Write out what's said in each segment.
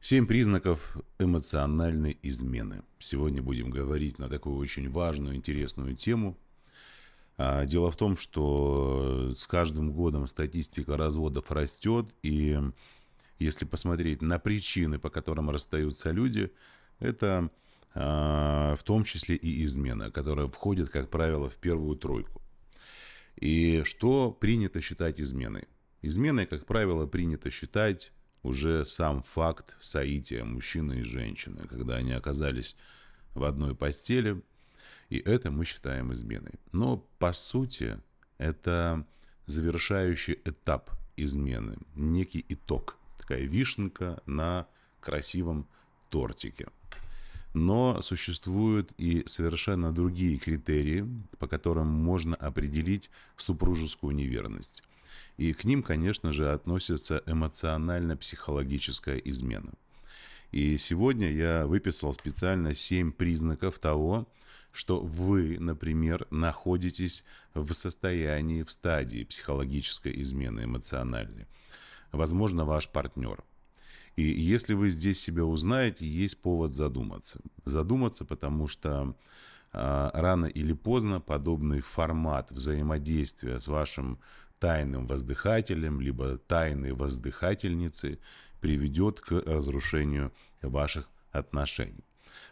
Семь признаков эмоциональной измены. Сегодня будем говорить на такую очень важную, интересную тему. А, дело в том, что с каждым годом статистика разводов растет, и если посмотреть на причины, по которым расстаются люди, это а, в том числе и измена, которая входит, как правило, в первую тройку. И что принято считать изменой? Изменой, как правило, принято считать уже сам факт соития мужчины и женщины, когда они оказались в одной постели, и это мы считаем изменой. Но по сути это завершающий этап измены, некий итог, такая вишенка на красивом тортике. Но существуют и совершенно другие критерии, по которым можно определить супружескую неверность. И к ним, конечно же, относится эмоционально-психологическая измена. И сегодня я выписал специально 7 признаков того, что вы, например, находитесь в состоянии, в стадии психологической измены эмоциональной. Возможно, ваш партнер. И если вы здесь себя узнаете, есть повод задуматься. Задуматься, потому что а, рано или поздно подобный формат взаимодействия с вашим тайным воздыхателем, либо тайной воздыхательницей приведет к разрушению ваших отношений.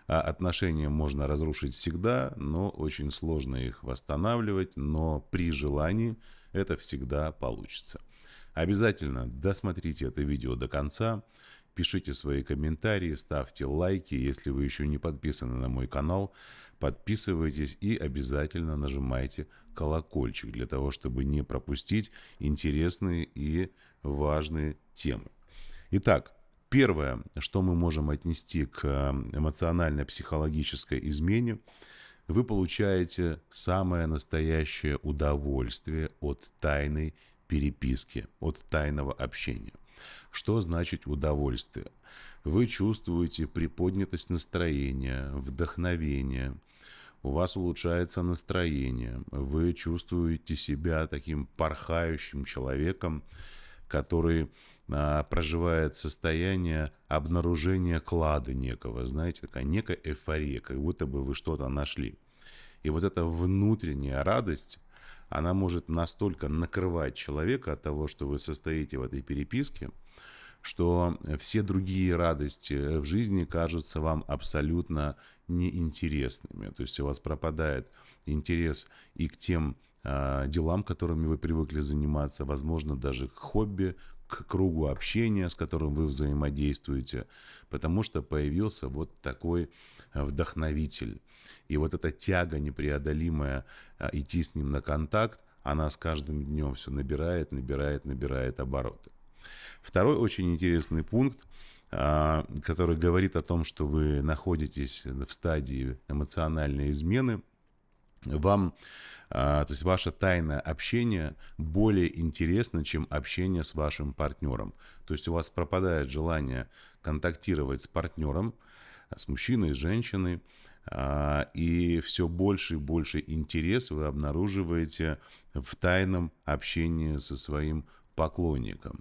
А отношения можно разрушить всегда, но очень сложно их восстанавливать, но при желании это всегда получится. Обязательно досмотрите это видео до конца, пишите свои комментарии, ставьте лайки, если вы еще не подписаны на мой канал, подписывайтесь и обязательно нажимайте колокольчик для того, чтобы не пропустить интересные и важные темы. Итак, первое, что мы можем отнести к э, эмоционально-психологической измене, вы получаете самое настоящее удовольствие от тайной переписки, от тайного общения. Что значит удовольствие? Вы чувствуете приподнятость настроения, вдохновение, у вас улучшается настроение, вы чувствуете себя таким порхающим человеком, который а, проживает состояние обнаружения клада некого, знаете, такая некая эйфория, как будто бы вы что-то нашли. И вот эта внутренняя радость, она может настолько накрывать человека от того, что вы состоите в этой переписке, что э, все другие радости э, в жизни кажутся вам абсолютно неинтересными. То есть у вас пропадает интерес и к тем э, делам, которыми вы привыкли заниматься, возможно, даже к хобби, к кругу общения, с которым вы взаимодействуете, потому что появился вот такой э, вдохновитель. И вот эта тяга непреодолимая идти с ним на контакт, она с каждым днем все набирает, набирает, набирает обороты. Второй очень интересный пункт, а, который говорит о том, что вы находитесь в стадии эмоциональной измены, вам, а, то есть ваше тайное общение более интересно, чем общение с вашим партнером. То есть у вас пропадает желание контактировать с партнером, с мужчиной, с женщиной, а, и все больше и больше интерес вы обнаруживаете в тайном общении со своим поклонникам.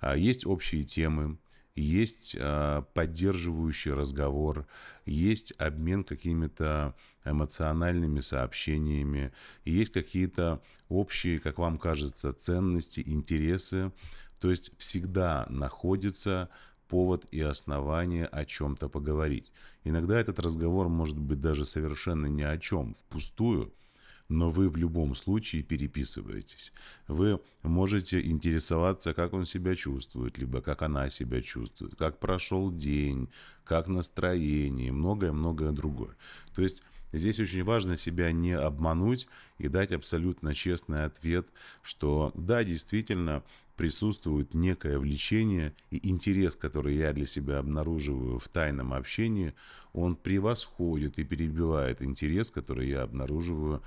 А, есть общие темы, есть а, поддерживающий разговор, есть обмен какими-то эмоциональными сообщениями, есть какие-то общие, как вам кажется, ценности, интересы. То есть всегда находится повод и основание о чем-то поговорить. Иногда этот разговор может быть даже совершенно ни о чем, впустую – но вы в любом случае переписываетесь. Вы можете интересоваться, как он себя чувствует, либо как она себя чувствует, как прошел день, как настроение, многое-многое другое. То есть Здесь очень важно себя не обмануть и дать абсолютно честный ответ, что да, действительно присутствует некое влечение и интерес, который я для себя обнаруживаю в тайном общении, он превосходит и перебивает интерес, который я обнаруживаю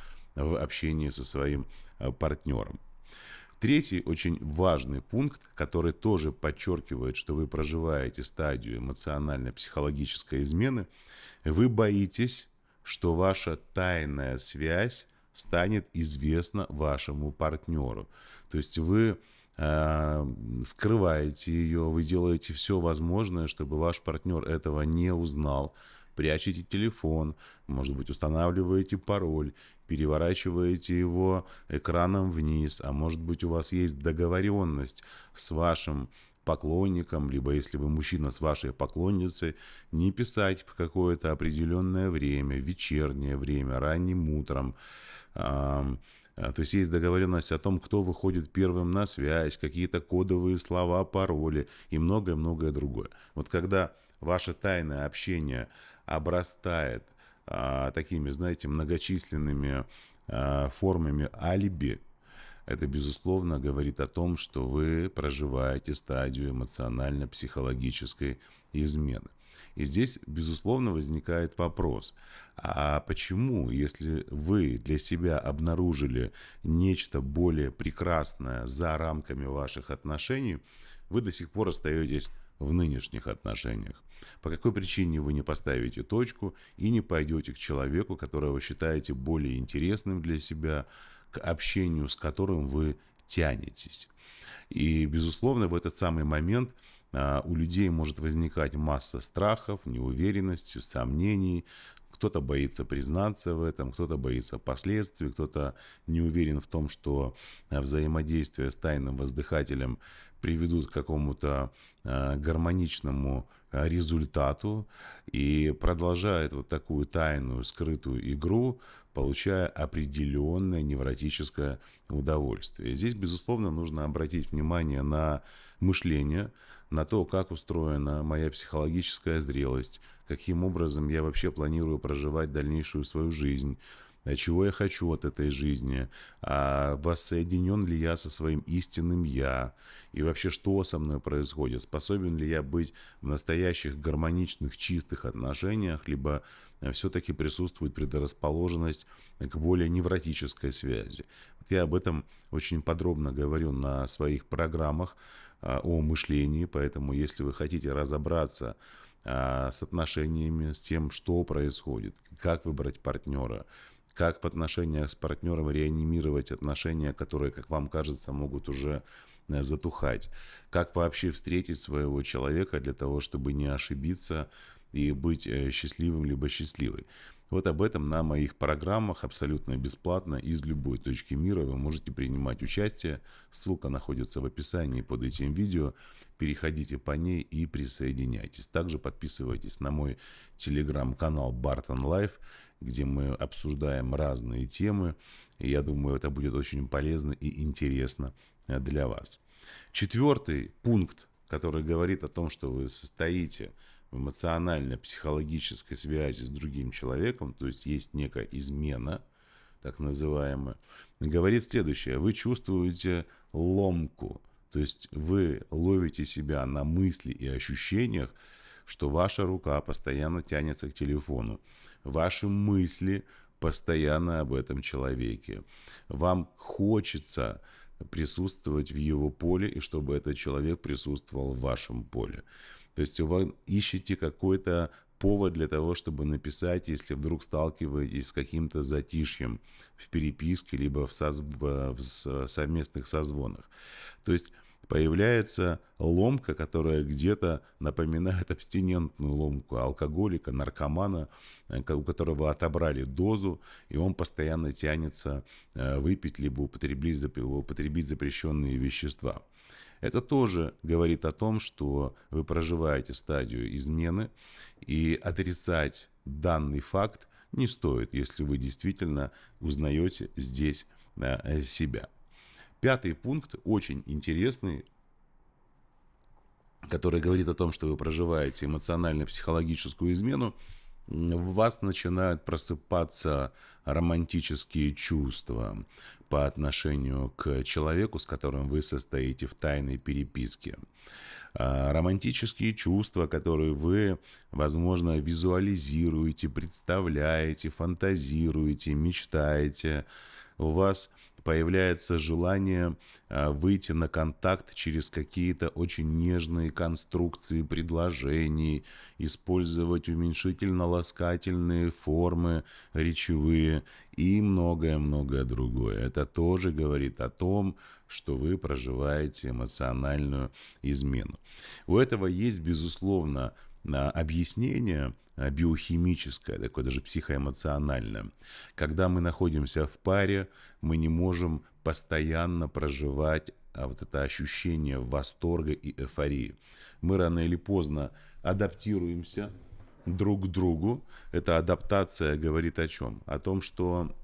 в общении со своим э, партнером. Третий очень важный пункт, который тоже подчеркивает, что вы проживаете стадию эмоционально-психологической измены, вы боитесь, что ваша тайная связь станет известна вашему партнеру. То есть вы э, скрываете ее, вы делаете все возможное, чтобы ваш партнер этого не узнал, прячете телефон, может быть, устанавливаете пароль переворачиваете его экраном вниз, а может быть у вас есть договоренность с вашим поклонником, либо если вы мужчина с вашей поклонницей, не писать в какое-то определенное время, вечернее время, ранним утром. Э, то есть есть договоренность о том, кто выходит первым на связь, какие-то кодовые слова, пароли и многое-многое другое. Вот когда ваше тайное общение обрастает а, такими, знаете, многочисленными а, формами алиби, это, безусловно, говорит о том, что вы проживаете стадию эмоционально-психологической измены. И здесь, безусловно, возникает вопрос, а почему, если вы для себя обнаружили нечто более прекрасное за рамками ваших отношений, вы до сих пор остаетесь в нынешних отношениях. По какой причине вы не поставите точку и не пойдете к человеку, которого считаете более интересным для себя, к общению с которым вы тянетесь. И, безусловно, в этот самый момент а, у людей может возникать масса страхов, неуверенности, сомнений. Кто-то боится признаться в этом, кто-то боится последствий, кто-то не уверен в том, что а, взаимодействие с тайным воздыхателем приведут к какому-то а, гармоничному а, результату и продолжает вот такую тайную, скрытую игру, получая определенное невротическое удовольствие. Здесь, безусловно, нужно обратить внимание на мышление, на то, как устроена моя психологическая зрелость, каким образом я вообще планирую проживать дальнейшую свою жизнь, а чего я хочу от этой жизни, а воссоединен ли я со своим истинным «я», и вообще что со мной происходит, способен ли я быть в настоящих гармоничных, чистых отношениях, либо э, все-таки присутствует предрасположенность к более невротической связи. Я об этом очень подробно говорю на своих программах э, о мышлении, поэтому если вы хотите разобраться э, с отношениями, с тем, что происходит, как выбрать партнера, как в отношениях с партнером реанимировать отношения, которые, как вам кажется, могут уже э, затухать, как вообще встретить своего человека для того, чтобы не ошибиться и быть э, счастливым либо счастливой. Вот об этом на моих программах абсолютно бесплатно из любой точки мира вы можете принимать участие. Ссылка находится в описании под этим видео. Переходите по ней и присоединяйтесь. Также подписывайтесь на мой телеграм-канал Barton Life, где мы обсуждаем разные темы. И я думаю, это будет очень полезно и интересно э, для вас. Четвертый пункт, который говорит о том, что вы состоите в эмоционально-психологической связи с другим человеком, то есть есть некая измена, так называемая, говорит следующее. Вы чувствуете ломку, то есть вы ловите себя на мысли и ощущениях, что ваша рука постоянно тянется к телефону. Ваши мысли постоянно об этом человеке. Вам хочется присутствовать в его поле и чтобы этот человек присутствовал в вашем поле. То есть вы ищете какой-то повод для того, чтобы написать, если вдруг сталкиваетесь с каким-то затишьем в переписке, либо в, соз... в совместных созвонах. То есть появляется ломка, которая где-то напоминает абстинентную ломку алкоголика, наркомана, э, у которого отобрали дозу, и он постоянно тянется э, выпить либо употребить, употребить запрещенные вещества. Это тоже говорит о том, что вы проживаете стадию измены, и отрицать данный факт не стоит, если вы действительно узнаете здесь э, себя. Пятый пункт очень интересный, который говорит о том, что вы проживаете эмоционально-психологическую измену, в вас начинают просыпаться романтические чувства по отношению к человеку, с которым вы состоите в тайной переписке. А, романтические чувства, которые вы, возможно, визуализируете, представляете, фантазируете, мечтаете. У вас появляется желание а, выйти на контакт через какие-то очень нежные конструкции предложений, использовать уменьшительно-ласкательные формы речевые и многое-многое другое. Это тоже говорит о том, что вы проживаете эмоциональную измену. У этого есть, безусловно, объяснение а, биохимическое, такое даже психоэмоциональное. Когда мы находимся в паре, мы не можем постоянно проживать а, вот это ощущение восторга и эйфории. Мы рано или поздно адаптируемся друг к другу. Эта адаптация говорит о чем? О том, что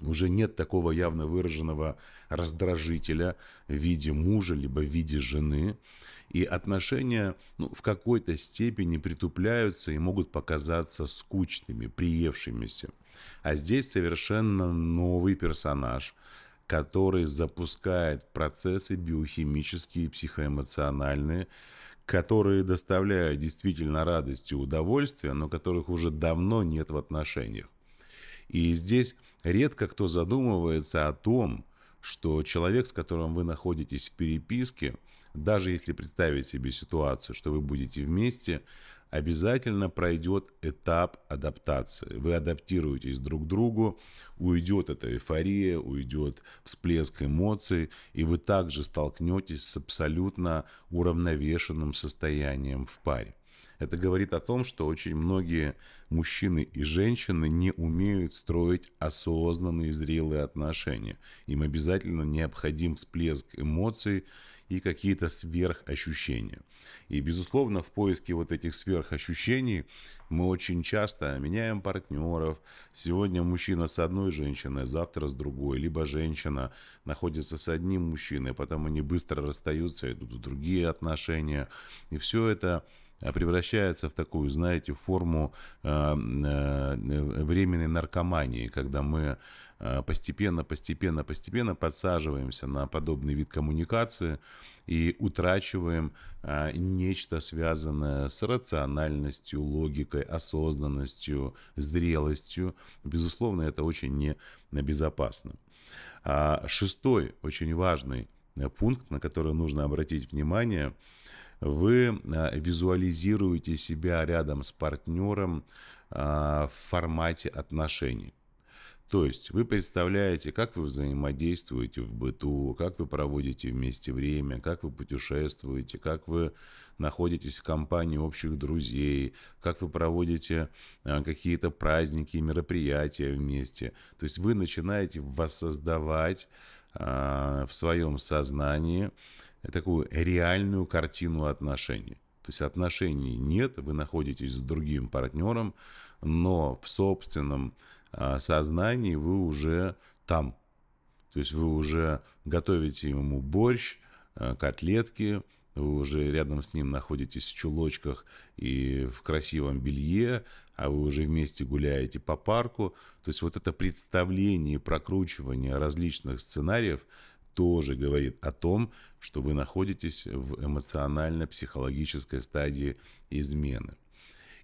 уже нет такого явно выраженного раздражителя в виде мужа, либо в виде жены. И отношения ну, в какой-то степени притупляются и могут показаться скучными, приевшимися. А здесь совершенно новый персонаж, который запускает процессы биохимические, психоэмоциональные, которые доставляют действительно радость и удовольствие, но которых уже давно нет в отношениях. И здесь редко кто задумывается о том, что человек, с которым вы находитесь в переписке, даже если представить себе ситуацию, что вы будете вместе, обязательно пройдет этап адаптации. Вы адаптируетесь друг к другу, уйдет эта эйфория, уйдет всплеск эмоций, и вы также столкнетесь с абсолютно уравновешенным состоянием в паре. Это говорит о том, что очень многие мужчины и женщины не умеют строить осознанные зрелые отношения. Им обязательно необходим всплеск эмоций и какие-то сверхощущения. И, безусловно, в поиске вот этих сверхощущений мы очень часто меняем партнеров. Сегодня мужчина с одной женщиной, завтра с другой. Либо женщина находится с одним мужчиной, потом они быстро расстаются, идут в другие отношения. И все это а превращается в такую, знаете, форму а, э, временной наркомании, когда мы а, постепенно, постепенно, постепенно подсаживаемся на подобный вид коммуникации и утрачиваем нечто связанное с рациональностью, логикой, осознанностью, зрелостью. Безусловно, это очень небезопасно. Шестой очень важный э, пункт, на который нужно обратить внимание – вы а, визуализируете себя рядом с партнером а, в формате отношений. То есть вы представляете, как вы взаимодействуете в быту, как вы проводите вместе время, как вы путешествуете, как вы находитесь в компании общих друзей, как вы проводите а, какие-то праздники, и мероприятия вместе. То есть вы начинаете воссоздавать в своем сознании такую реальную картину отношений. То есть отношений нет, вы находитесь с другим партнером, но в собственном а, сознании вы уже там. То есть вы уже готовите ему борщ, а, котлетки, вы уже рядом с ним находитесь в чулочках и в красивом белье, а вы уже вместе гуляете по парку. То есть вот это представление и прокручивание различных сценариев – тоже говорит о том, что вы находитесь в эмоционально-психологической стадии измены.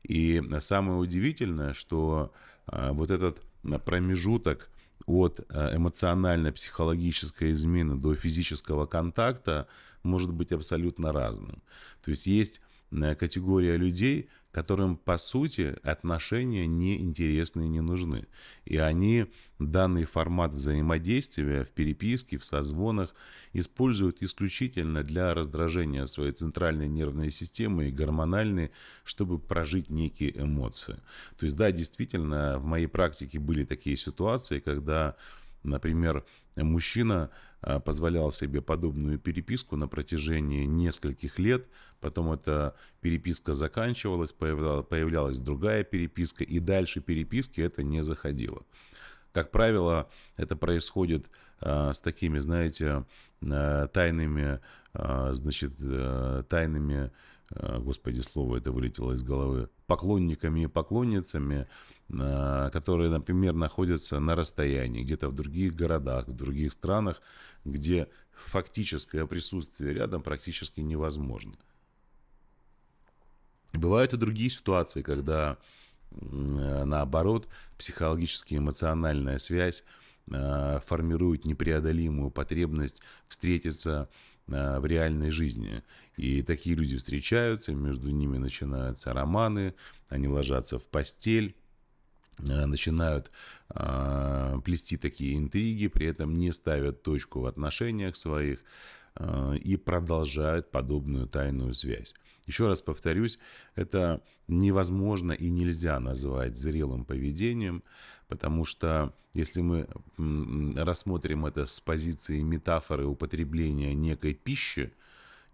И самое удивительное, что а, вот этот промежуток от а, эмоционально-психологической измены до физического контакта может быть абсолютно разным. То есть есть а, категория людей, которым, по сути, отношения не интересны и не нужны. И они данный формат взаимодействия в переписке, в созвонах используют исключительно для раздражения своей центральной нервной системы и гормональной, чтобы прожить некие эмоции. То есть, да, действительно, в моей практике были такие ситуации, когда, например, мужчина а, позволял себе подобную переписку на протяжении нескольких лет. Потом эта переписка заканчивалась, появлялась другая переписка, и дальше переписки это не заходило. Как правило, это происходит э, с такими, знаете, э, тайными, э, значит, э, тайными Э, господи, слово это вылетело из головы, поклонниками и поклонницами, э, которые, например, находятся на расстоянии, где-то в других городах, в других странах, где фактическое присутствие рядом практически невозможно. Бывают и другие ситуации, когда, э, наоборот, психологически эмоциональная связь формирует непреодолимую потребность встретиться в реальной жизни. И такие люди встречаются, между ними начинаются романы, они ложатся в постель э, начинают э, плести такие интриги, при этом не ставят точку в отношениях своих э, и продолжают подобную тайную связь. Еще раз повторюсь, это невозможно и нельзя назвать зрелым поведением, потому что если мы рассмотрим это с позиции метафоры употребления некой пищи,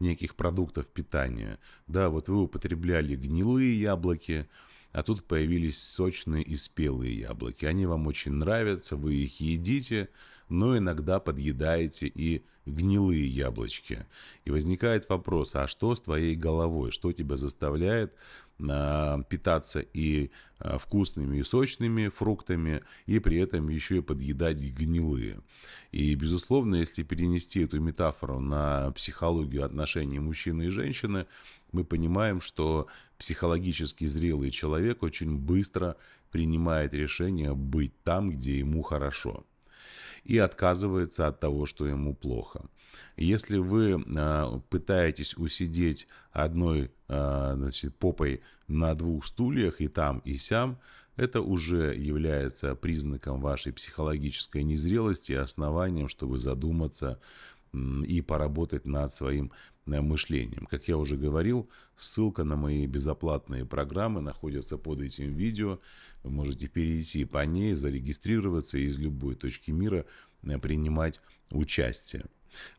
неких продуктов питания. Да, вот вы употребляли гнилые яблоки, а тут появились сочные и спелые яблоки. Они вам очень нравятся, вы их едите, но иногда подъедаете и гнилые яблочки. И возникает вопрос, а что с твоей головой? Что тебя заставляет Э, питаться и э, вкусными и сочными фруктами, и при этом еще и подъедать гнилые. И, безусловно, если перенести эту метафору на психологию отношений мужчины и женщины, мы понимаем, что психологически зрелый человек очень быстро принимает решение быть там, где ему хорошо и отказывается от того, что ему плохо. Если вы а, пытаетесь усидеть одной а, значит, попой на двух стульях и там, и сям, это уже является признаком вашей психологической незрелости и основанием, чтобы задуматься и поработать над своим мышлением. Как я уже говорил, ссылка на мои безоплатные программы находится под этим видео. Вы можете перейти по ней, зарегистрироваться и из любой точки мира э, принимать участие.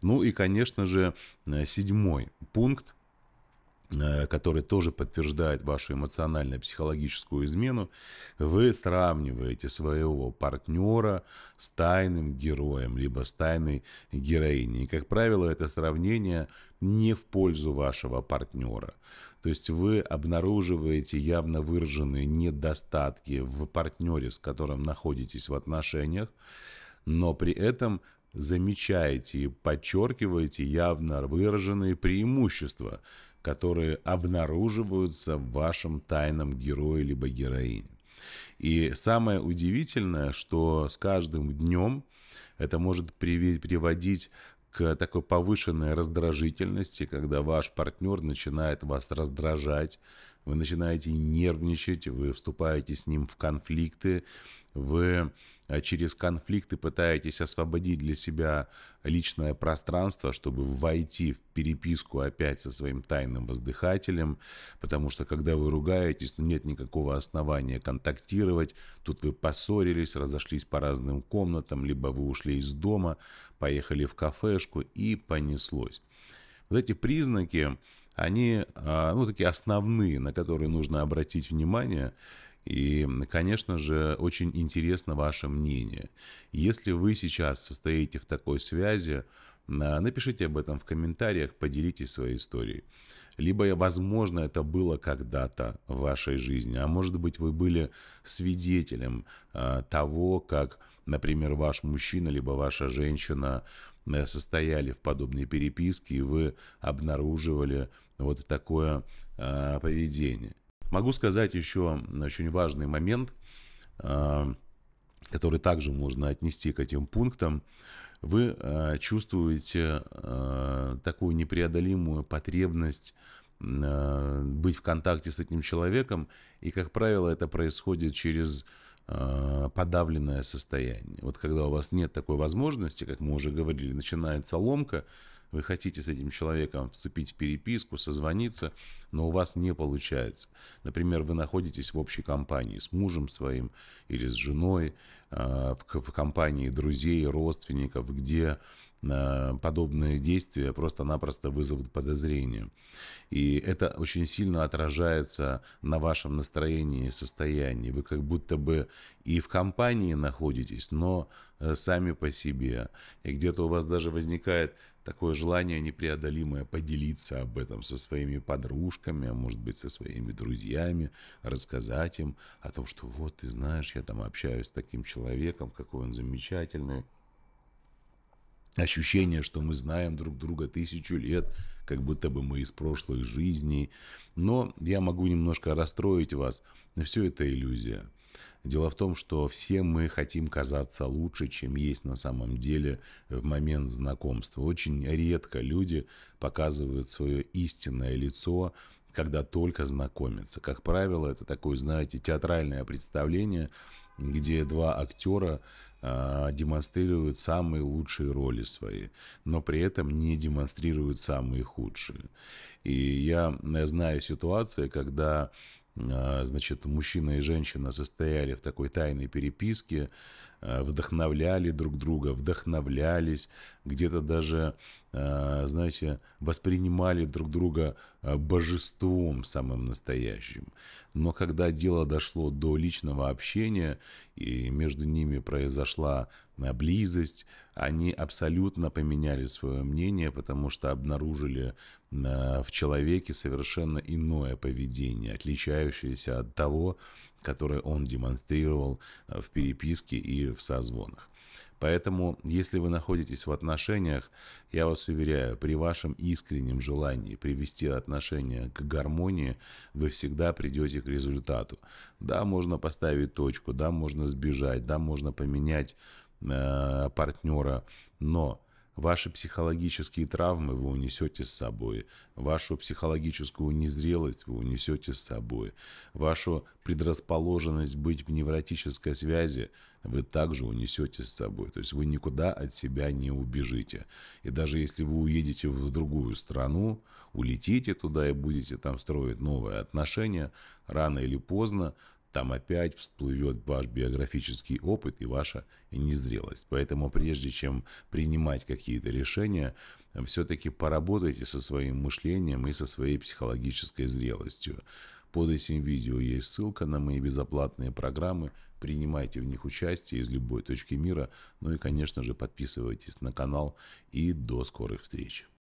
Ну и, конечно же, э, седьмой пункт Э, который тоже подтверждает вашу эмоционально-психологическую измену, вы сравниваете своего партнера с тайным героем, либо с тайной героиней. И, как правило, это сравнение не в пользу вашего партнера. То есть вы обнаруживаете явно выраженные недостатки в партнере, с которым находитесь в отношениях, но при этом замечаете и подчеркиваете явно выраженные преимущества – которые обнаруживаются в вашем тайном герое либо героине. И самое удивительное, что с каждым днем это может приводить к такой повышенной раздражительности, когда ваш партнер начинает вас раздражать, вы начинаете нервничать, вы вступаете с ним в конфликты, вы а через конфликты пытаетесь освободить для себя личное пространство, чтобы войти в переписку опять со своим тайным воздыхателем, потому что когда вы ругаетесь, ну, нет никакого основания контактировать, тут вы поссорились, разошлись по разным комнатам, либо вы ушли из дома, поехали в кафешку и понеслось. Вот эти признаки, они, а, ну, такие основные, на которые нужно обратить внимание – и, конечно же, очень интересно ваше мнение. Если вы сейчас состоите в такой связи, напишите об этом в комментариях, поделитесь своей историей. Либо, возможно, это было когда-то в вашей жизни, а может быть, вы были свидетелем а, того, как, например, ваш мужчина, либо ваша женщина э, состояли в подобной переписке, и вы обнаруживали вот такое а, поведение. Могу сказать еще очень важный момент, э, который также можно отнести к этим пунктам. Вы э, чувствуете э, такую непреодолимую потребность быть в контакте с этим человеком, и, как правило, это происходит через подавленное состояние. Вот когда у вас нет такой возможности, как мы уже говорили, начинается ломка, вы хотите с этим человеком вступить в переписку, созвониться, но у вас не получается. Например, вы находитесь в общей компании с мужем своим или с женой, а, в компании друзей, родственников, где Э, подобные действия просто-напросто вызовут подозрение. И это очень сильно отражается на вашем настроении и состоянии. Вы как будто бы и в компании находитесь, но э, сами по себе. И где-то у вас даже возникает такое желание непреодолимое поделиться об этом со своими подружками, а может быть со своими друзьями, рассказать им о том, что вот ты знаешь, я там общаюсь с таким человеком, какой он замечательный, ощущение, что мы знаем друг друга тысячу лет, как будто бы мы из прошлых жизней. Но я могу немножко расстроить вас. Все это иллюзия. Дело в том, что все мы хотим казаться лучше, чем есть на самом деле в момент знакомства. Очень редко люди показывают свое истинное лицо, когда только знакомятся. Как правило, это такое, знаете, театральное представление, где два актера а, демонстрируют самые лучшие роли свои, но при этом не демонстрируют самые худшие. И я, я знаю ситуации, когда а, значит, мужчина и женщина состояли в такой тайной переписке, а, вдохновляли друг друга, вдохновлялись, где-то даже, а, знаете, воспринимали друг друга а, божеством самым настоящим. Но когда дело дошло до личного общения, и между ними произошла а, близость, они абсолютно поменяли свое мнение, потому что обнаружили в человеке совершенно иное поведение, отличающееся от того, которое он демонстрировал в переписке и в созвонах. Поэтому, если вы находитесь в отношениях, я вас уверяю, при вашем искреннем желании привести отношения к гармонии, вы всегда придете к результату. Да, можно поставить точку, да, можно сбежать, да, можно поменять э, партнера, но Ваши психологические травмы вы унесете с собой, вашу психологическую незрелость вы унесете с собой, вашу предрасположенность быть в невротической связи вы также унесете с собой. То есть вы никуда от себя не убежите. И даже если вы уедете в другую страну, улетите туда и будете там строить новые отношения, рано или поздно там опять всплывет ваш биографический опыт и ваша незрелость. Поэтому прежде чем принимать какие-то решения, все-таки поработайте со своим мышлением и со своей психологической зрелостью. Под этим видео есть ссылка на мои безоплатные программы. Принимайте в них участие из любой точки мира. Ну и, конечно же, подписывайтесь на канал. И до скорых встреч!